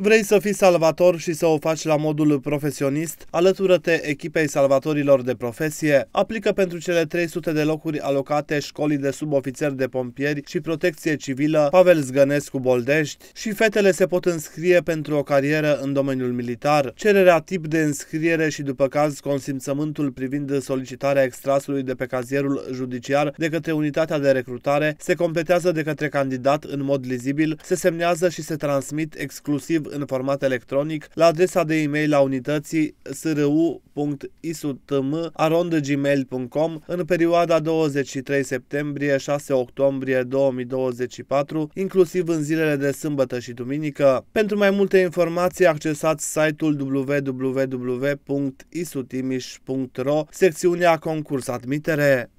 Vrei să fii salvator și să o faci la modul profesionist? Alătură-te echipei salvatorilor de profesie. Aplică pentru cele 300 de locuri alocate școlii de subofițeri de pompieri și protecție civilă Pavel Zgănescu Boldești și fetele se pot înscrie pentru o carieră în domeniul militar. Cererea tip de înscriere și după caz consimțământul privind solicitarea extrasului de pe cazierul judiciar de către unitatea de recrutare se completează de către candidat în mod lizibil, se semnează și se transmit exclusiv în format electronic la adresa de e-mail a unității sru.isutm.arondgmail.com în perioada 23 septembrie-6 octombrie 2024, inclusiv în zilele de sâmbătă și duminică. Pentru mai multe informații, accesați site-ul www.isutimiș.ro, secțiunea concurs admitere.